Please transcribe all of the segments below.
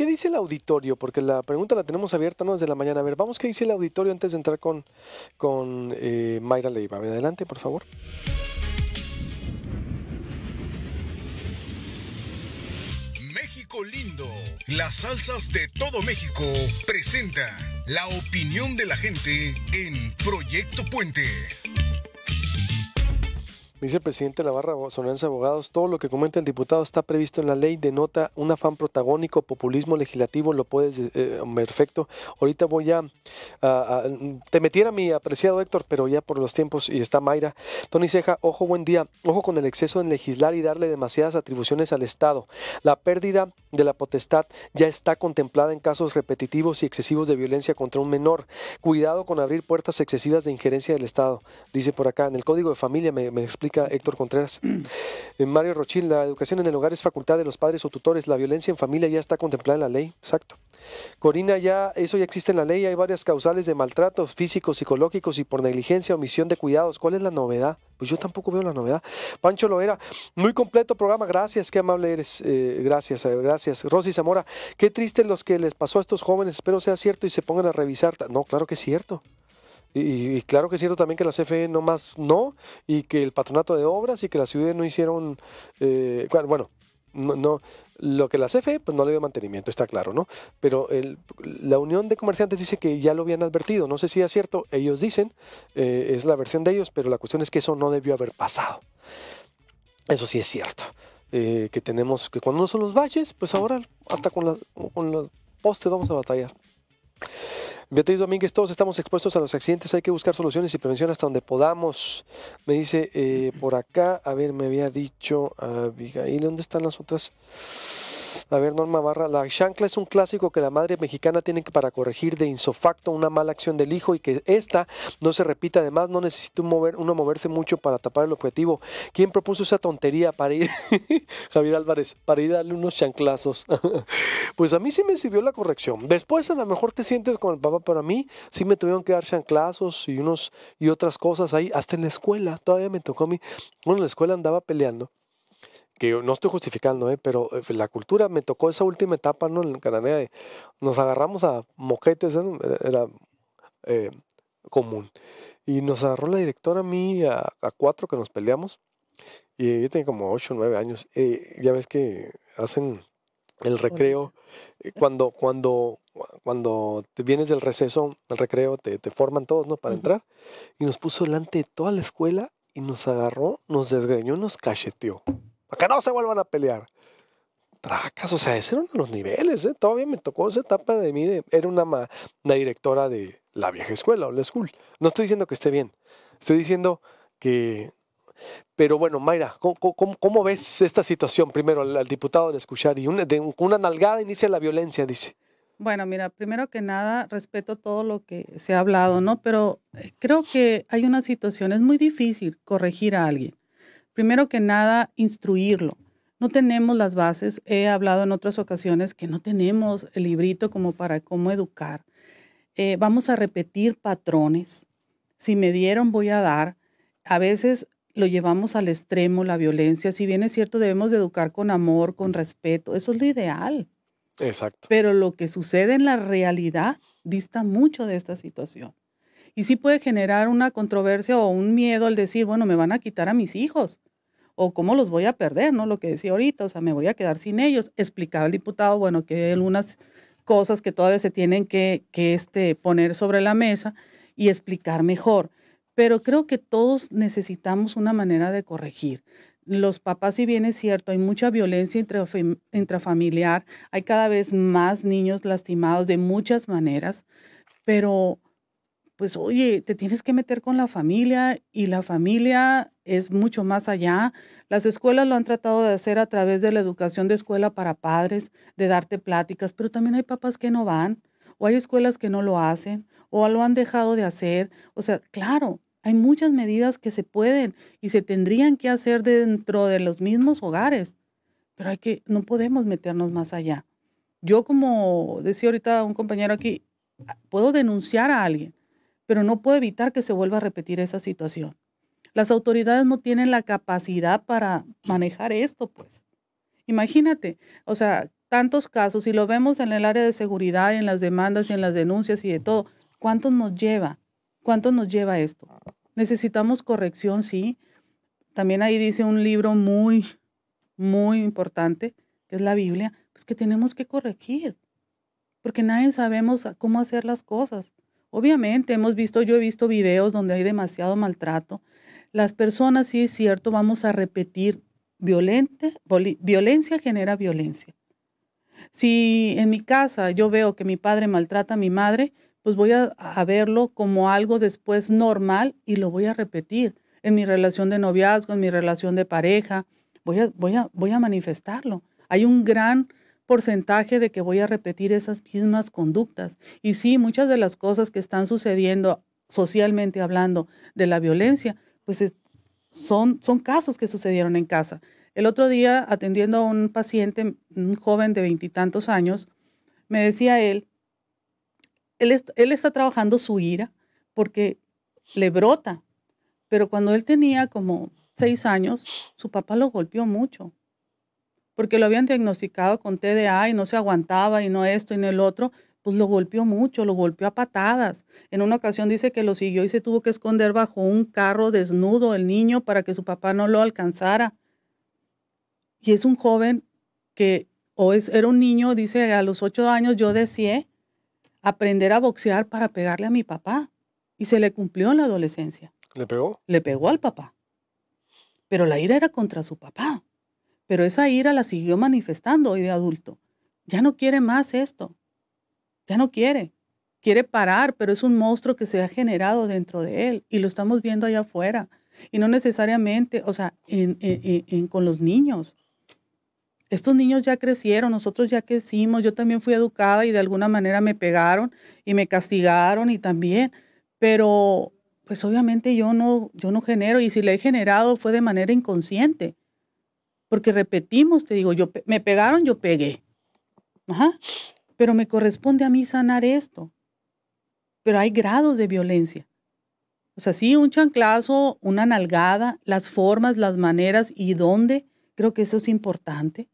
¿Qué dice el auditorio? Porque la pregunta la tenemos abierta no desde la mañana. A ver, vamos, ¿qué dice el auditorio antes de entrar con, con eh, Mayra Leiva? Adelante, por favor. México lindo, las salsas de todo México presenta la opinión de la gente en Proyecto Puente. Dice el presidente de la barra Abogados, todo lo que comenta el diputado está previsto en la ley, denota un afán protagónico, populismo legislativo, lo puedes, eh, eh, perfecto. Ahorita voy a, a, a, te metiera mi apreciado Héctor, pero ya por los tiempos y está Mayra. Tony Ceja, ojo, buen día, ojo con el exceso en legislar y darle demasiadas atribuciones al Estado. La pérdida de la potestad ya está contemplada en casos repetitivos y excesivos de violencia contra un menor. Cuidado con abrir puertas excesivas de injerencia del Estado, dice por acá. En el Código de Familia me explica Héctor Contreras. Mm. Eh, Mario Rochín, la educación en el hogar es facultad de los padres o tutores. La violencia en familia ya está contemplada en la ley. Exacto. Corina, ya eso ya existe en la ley. Hay varias causales de maltratos físicos, psicológicos y por negligencia, omisión de cuidados. ¿Cuál es la novedad? Pues yo tampoco veo la novedad. Pancho Loera, muy completo programa. Gracias, qué amable eres. Eh, gracias, eh, gracias. Rosy Zamora, qué triste los que les pasó a estos jóvenes. Espero sea cierto y se pongan a revisar. No, claro que es cierto. Y, claro que es cierto también que la CFE no más no, y que el patronato de obras y que la ciudad no hicieron, eh, bueno, no, lo que la CFE pues no le dio mantenimiento, está claro, ¿no? Pero la Unión de Comerciantes dice que ya lo habían advertido, no sé si es cierto, ellos dicen, eh, es la versión de ellos, pero la cuestión es que eso no debió haber pasado. Eso sí es cierto. Eh, que tenemos que cuando no son los valles, pues ahora hasta con los postes vamos a batallar. Beatriz Domínguez, todos estamos expuestos a los accidentes, hay que buscar soluciones y prevención hasta donde podamos. Me dice eh, por acá, a ver, me había dicho Abigail, ¿dónde están las otras? A ver, Norma Barra, la chancla es un clásico que la madre mexicana tiene que para corregir de insofacto una mala acción del hijo y que esta no se repita. Además, no necesita mover, uno moverse mucho para tapar el objetivo. ¿Quién propuso esa tontería para ir, Javier Álvarez, para ir a darle unos chanclazos? pues a mí sí me sirvió la corrección. Después a lo mejor te sientes con el papá, pero a mí sí me tuvieron que dar chanclazos y unos y otras cosas ahí, hasta en la escuela. Todavía me tocó a mí. Bueno, en la escuela andaba peleando que no estoy justificando, ¿eh? pero eh, la cultura me tocó esa última etapa ¿no? en cananea eh, Nos agarramos a moquetes, ¿eh? era, común. Y nos agarró la directora a mí, a, cuatro que nos peleamos. Y yo tenía como ocho o años. ya ves que hacen el recreo. cuando, cuando, cuando vienes del receso, el recreo, te, forman todos, ¿no? Para entrar. Y nos puso delante de toda la escuela y nos agarró, nos desgreñó, nos cacheteó para que no se vuelvan a pelear. Tracas, o sea, ese era uno de los niveles, ¿eh? Todavía me tocó esa etapa de mí, era una, directora de la vieja escuela o la school. No estoy diciendo que esté bien, estoy diciendo que... Pero bueno, Mayra, ¿cómo, ves esta situación? Primero, al, diputado de escuchar y una nalgada inicia la violencia, dice. Bueno, mira, primero que nada, respeto todo lo que se ha hablado, ¿no? Pero eh, creo que hay una situación, es muy difícil corregir a alguien primero que nada, instruirlo. No tenemos las bases. He hablado en otras ocasiones que no tenemos el librito como para cómo educar. Eh, vamos a repetir patrones. Si me dieron, voy a dar. A veces lo llevamos al extremo, la violencia. Si bien es cierto, debemos de educar con amor, con respeto. Eso es lo ideal. Exacto. Pero lo que sucede en la realidad dista mucho de esta situación. Y sí puede generar una controversia o un miedo al decir, bueno, me van a quitar a mis hijos o cómo los voy a perder, ¿no? Lo que decía ahorita, o sea, me voy a quedar sin ellos. Explicaba el diputado, bueno, que hay algunas cosas que todavía se tienen que, que este, poner sobre la mesa y explicar mejor. Pero creo que todos necesitamos una manera de corregir los papás, si bien es cierto, hay mucha violencia intrafamiliar, hay cada vez más niños lastimados de muchas maneras, pero pues oye, te tienes que meter con la familia y la familia es mucho más allá. Las escuelas lo han tratado de hacer a través de la educación de escuela para padres, de darte pláticas, pero también hay papás que no van, o hay escuelas que no lo hacen, o lo han dejado de hacer. O sea, claro, hay muchas medidas que se pueden y se tendrían que hacer dentro de los mismos hogares, pero hay que, no podemos meternos más allá. Yo, como decía ahorita un compañero aquí, ah, puedo denunciar a alguien, pero no puedo evitar que se vuelva a repetir esa situación. Las autoridades no tienen la capacidad para manejar esto, pues. Imagínate, o sea, tantos casos, y lo vemos en el área de seguridad, en las demandas y en las denuncias y de todo, ¿Cuántos nos lleva? ¿Cuánto nos lleva esto? Necesitamos corrección, sí. También ahí dice un libro muy, muy importante, que es la Biblia, pues que tenemos que corregir, porque nadie sabemos cómo hacer las cosas. Obviamente hemos visto, yo he visto videos donde hay demasiado maltrato. Las personas, sí es cierto, vamos a repetir, violente, violencia genera violencia. Si en mi casa yo veo que mi padre maltrata a mi madre, pues voy a, verlo como algo después normal y lo voy a repetir en mi relación de noviazgo, en mi relación de pareja, voy voy a, voy a manifestarlo. Hay un gran porcentaje de que voy a repetir esas mismas conductas. Y sí, muchas de las cosas que están sucediendo socialmente hablando de la violencia, pues son, son casos que sucedieron en casa. El otro día, atendiendo a un paciente, un joven de veintitantos años, me decía él, él está trabajando su ira porque le brota, pero cuando él tenía como seis años, su papá lo golpeó mucho porque lo habían diagnosticado con TDA y no se aguantaba y no esto y no el otro, pues lo golpeó mucho, lo golpeó a patadas. En una ocasión dice que lo siguió y se tuvo que esconder bajo un carro desnudo el niño para que su papá no lo alcanzara. Y es un joven que o es, era un niño, dice, a los ocho años yo deseé aprender a boxear para pegarle a mi papá. Y se le cumplió en la adolescencia. ¿Le pegó? Le pegó al papá. Pero la ira era contra su papá pero esa ira la siguió manifestando hoy de adulto. Ya no quiere más esto. Ya no quiere. Quiere parar, pero es un monstruo que se ha generado dentro de él y lo estamos viendo allá afuera. Y no necesariamente, o sea, con los niños. Estos niños ya crecieron, nosotros ya crecimos, yo también fui educada y de alguna manera me pegaron y me castigaron y también, pero pues obviamente yo no, yo no genero y si le he generado fue de manera inconsciente porque repetimos, te digo, yo me pegaron, yo pegué. Pero me corresponde a mí sanar esto. Pero hay grados de violencia. O sea, sí, un chanclazo, una nalgada, las formas, las maneras y dónde, creo que eso es importante.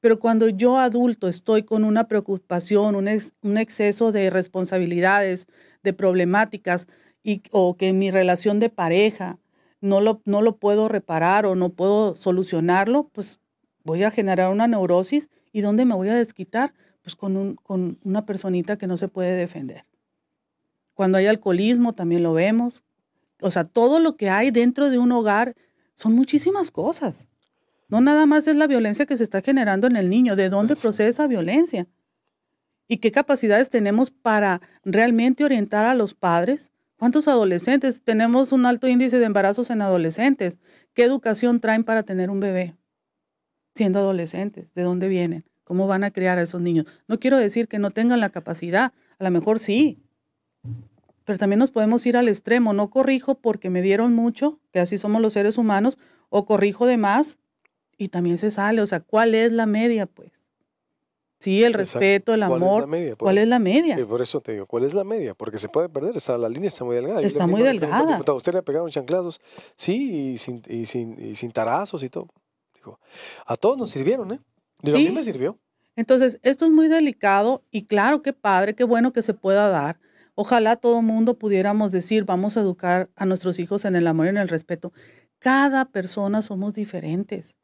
Pero cuando yo adulto estoy con una preocupación, un, exceso de responsabilidades, de problemáticas, y, o que mi relación de pareja no lo, puedo reparar o no puedo solucionarlo, pues voy a generar una neurosis y ¿dónde me voy a desquitar? Pues con, una personita que no se puede defender. Cuando hay alcoholismo también lo vemos. O sea, todo lo que hay dentro de un hogar son muchísimas cosas. No nada más es la violencia que se está generando en el niño, de dónde procede esa violencia y qué capacidades tenemos para realmente orientar a los padres ¿Cuántos adolescentes? Tenemos un alto índice de embarazos en adolescentes. ¿Qué educación traen para tener un bebé? Siendo adolescentes, ¿de dónde vienen? ¿Cómo van a criar a esos niños? No quiero decir que no tengan la capacidad, a lo mejor sí, pero también nos podemos ir al extremo. No corrijo porque me dieron mucho, que así somos los seres humanos, o corrijo de más y también se sale. O sea, ¿cuál es la media, pues? Sí, el respeto, el amor. ¿Cuál es la media? Eh, por eso te digo, ¿cuál es la media? Porque se puede perder, la línea está muy delgada. Está muy delgada. usted le pegaron chanclazos, sí, y sin, sin, tarazos y todo. Dijo, a todos nos sirvieron, ¿eh? ¿Sí? a mí me sirvió. Entonces, esto es muy delicado y claro, qué padre, qué bueno que se pueda dar. Ojalá todo mundo pudiéramos decir, vamos a educar a nuestros hijos en el amor y en el respeto. Cada persona somos diferentes.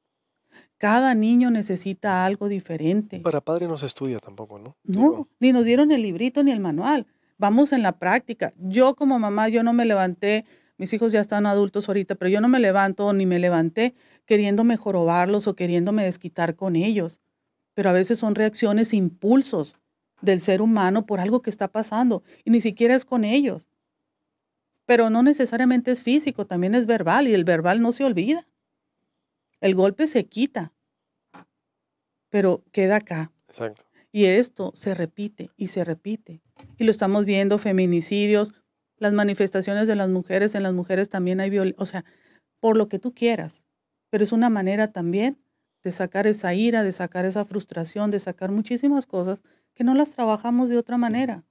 Cada niño necesita algo diferente. Para padre no se estudia tampoco, ¿no? No, ni nos dieron el librito ni el manual. Vamos en la práctica. Yo como mamá, yo no me levanté, mis hijos ya están adultos ahorita, pero yo no me levanto ni me levanté queriéndome jorobarlos o queriéndome desquitar con ellos. Pero a veces son reacciones, impulsos del ser humano por algo que está pasando y ni siquiera es con ellos. Pero no necesariamente es físico, también es verbal y el verbal no se olvida. El golpe se quita, pero queda acá. Exacto. Y esto se repite y se repite. Y lo estamos viendo, feminicidios, las manifestaciones de las mujeres, en las mujeres también hay violencia, o sea, por lo que tú quieras, pero es una manera también de sacar esa ira, de sacar esa frustración, de sacar muchísimas cosas que no las trabajamos de otra manera.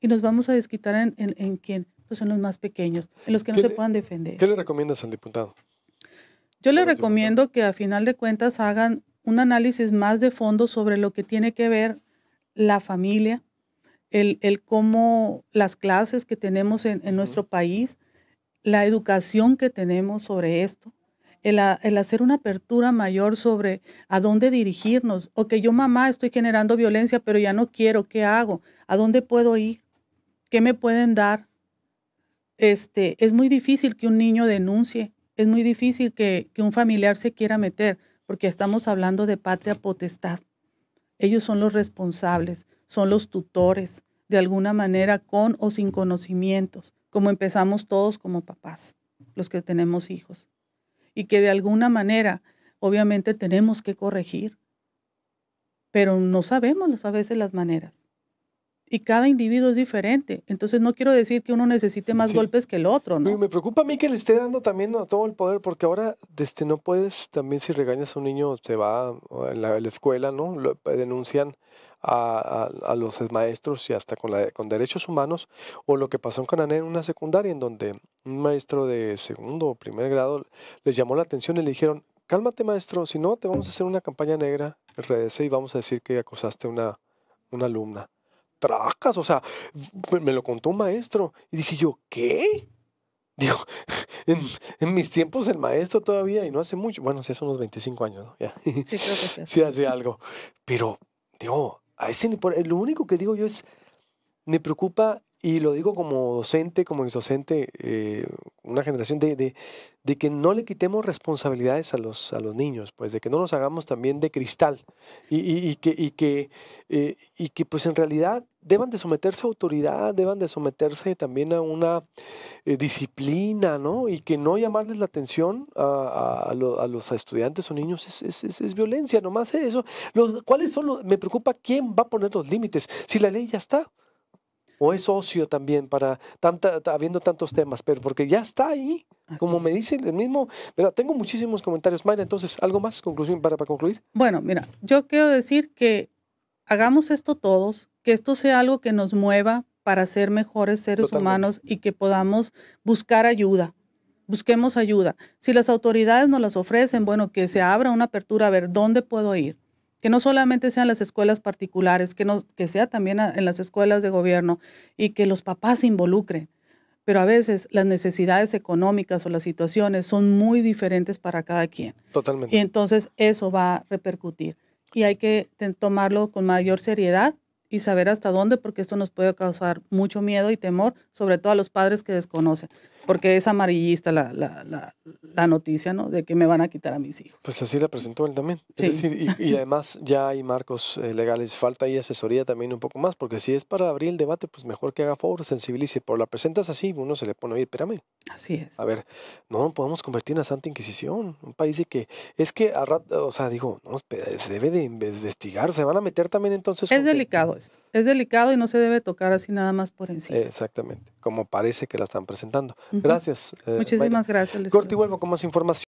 Y nos vamos a desquitar en, en, quién, pues en los más pequeños, en los que no se puedan defender. ¿Qué le recomiendas al diputado? Yo les recomiendo que a final de cuentas hagan un análisis más de fondo sobre lo que tiene que ver la familia, el, cómo las clases que tenemos en, nuestro país, la educación que tenemos sobre esto, el, hacer una apertura mayor sobre a dónde dirigirnos, o que yo mamá estoy generando violencia, pero ya no quiero, ¿qué hago? ¿A dónde puedo ir? ¿Qué me pueden dar? Este, es muy difícil que un niño denuncie es muy difícil que, un familiar se quiera meter, porque estamos hablando de patria potestad. Ellos son los responsables, son los tutores, de alguna manera con o sin conocimientos, como empezamos todos como papás, los que tenemos hijos. Y que de alguna manera, obviamente, tenemos que corregir, pero no sabemos a veces las maneras y cada individuo es diferente. Entonces no quiero decir que uno necesite más golpes que el otro, ¿no? me preocupa a mí que le esté dando también todo el poder, porque ahora desde no puedes, también si regañas a un niño, se va a la, escuela, ¿no? Eh, denuncian a, los maestros y hasta con, la, con derechos humanos, o lo que pasó en Canané en una secundaria, en donde un maestro de segundo o primer grado les llamó la atención y le dijeron, cálmate maestro, si no te vamos a hacer una campaña negra en redes y vamos a decir que acosaste a una alumna tracas, o sea, me lo contó un maestro. Y dije yo, ¿qué? Digo, en, mis tiempos el maestro todavía, y no hace mucho, bueno, sí hace unos 25 años, ¿no? Sí, creo que sí. sí hace algo. Pero, digo, a ese, lo único que digo yo es, me preocupa y lo digo como docente, como exdocente, eh, una generación de, de, de, que no le quitemos responsabilidades a los, a los niños, pues de que no nos hagamos también de cristal y, y, que, y que, eh, y que pues en realidad deban de someterse a autoridad, deban de someterse también a una eh, disciplina, ¿no? Y que no llamarles la atención a, los estudiantes o niños es, es, es, violencia, nomás eso. Los, ¿Cuáles son los, me preocupa quién va a poner los límites, si la ley ya está o es ocio también para tanta, habiendo tantos temas, pero porque ya está ahí, como me dice el mismo, tengo muchísimos comentarios. Mayra, entonces, ¿algo más? Conclusión para, para concluir. Bueno, mira, yo quiero decir que hagamos esto todos, que esto sea algo que nos mueva para ser mejores seres humanos y que podamos buscar ayuda. Busquemos ayuda. Si las autoridades nos las ofrecen, bueno, que se abra una apertura a ver dónde puedo ir que no solamente sean las escuelas particulares, que, no, que sea también en las escuelas de gobierno y que los papás se involucren. Pero a veces las necesidades económicas o las situaciones son muy diferentes para cada quien. Totalmente. Y entonces eso va a repercutir. Y hay que tomarlo con mayor seriedad y saber hasta dónde, porque esto nos puede causar mucho miedo y temor, sobre todo a los padres que desconocen porque es amarillista la, noticia, ¿no? De que me van a quitar a mis hijos. Pues así la presentó él también. Sí. y, además ya hay marcos eh, legales, falta ahí asesoría también un poco más, porque si es para abrir el debate, pues mejor que haga favor, sensibilice, pero la presentas así, uno se le pone, oye, espérame. Así es. A ver, no podemos convertir en la Santa Inquisición, un país de que, es que, a o sea, digo, no, pues, se debe de investigar, se van a meter también entonces. Es delicado esto, es delicado y no se debe tocar así nada más por encima. exactamente, como parece que la están presentando. Gracias. Eh, Muchísimas gracias. Luis y vuelvo con más información.